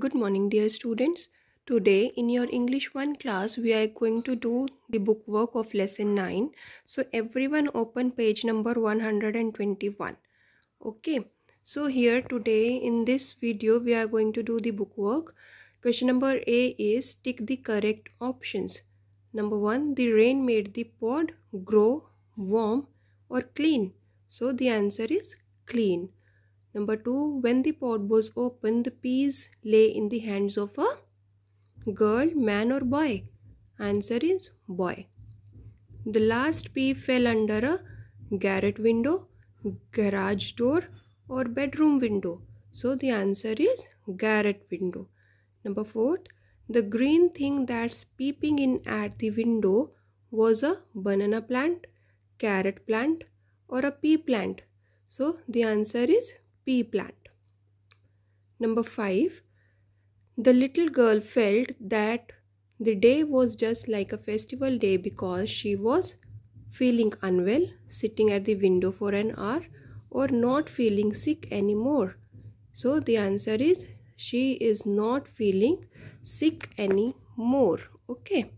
Good morning dear students. Today in your English 1 class we are going to do the book work of lesson 9. So everyone open page number 121. Okay. So here today in this video we are going to do the book work. Question number A is tick the correct options. Number 1 the rain made the pod grow, warm or clean. So the answer is clean. Number two, when the pot was opened, the peas lay in the hands of a girl, man or boy. Answer is boy. The last pea fell under a garret window, garage door or bedroom window. So the answer is garret window. Number four, the green thing that's peeping in at the window was a banana plant, carrot plant or a pea plant. So the answer is pea plant. Number 5. The little girl felt that the day was just like a festival day because she was feeling unwell, sitting at the window for an hour, or not feeling sick anymore. So the answer is she is not feeling sick anymore. Okay.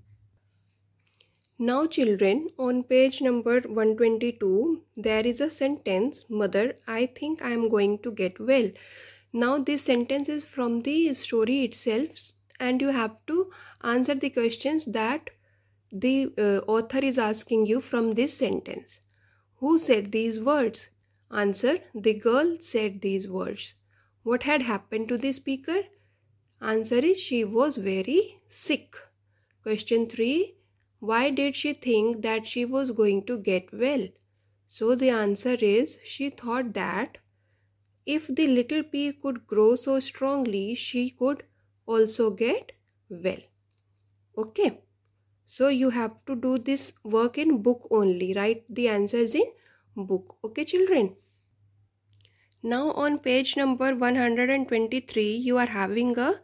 Now children, on page number 122, there is a sentence, Mother, I think I am going to get well. Now this sentence is from the story itself and you have to answer the questions that the uh, author is asking you from this sentence. Who said these words? Answer, the girl said these words. What had happened to the speaker? Answer is, she was very sick. Question 3 why did she think that she was going to get well? So the answer is she thought that if the little pea could grow so strongly, she could also get well. Okay. So you have to do this work in book only. Write the answers in book. Okay, children. Now on page number 123, you are having a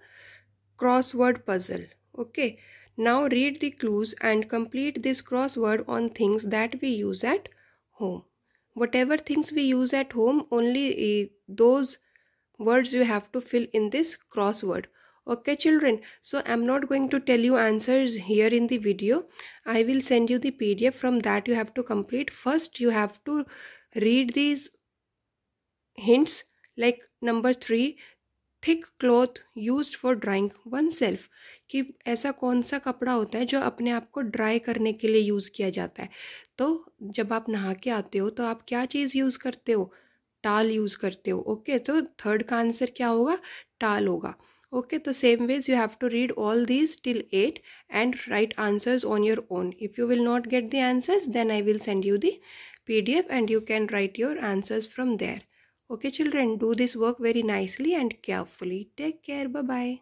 crossword puzzle. Okay. Now read the clues and complete this crossword on things that we use at home. Whatever things we use at home, only eh, those words you have to fill in this crossword. Okay children, so I'm not going to tell you answers here in the video. I will send you the PDF from that you have to complete. First you have to read these hints like number 3 thick cloth use for drawing oneself कि ऐसा कौन सा कपड़ा होता है जो अपने आप को ड्राई करने के लिए यूज़ किया जाता है तो जब आप नहा के आते हो तो आप क्या चीज़ यूज़ करते हो टाल यूज़ करते हो ओके तो थर्ड का आंसर क्या होगा टाल होगा ओके तो same ways you have to read all these till at end write answers on your own if you will not get the answers then I will send you the P D F and you can write your answers from there Okay children, do this work very nicely and carefully. Take care. Bye-bye.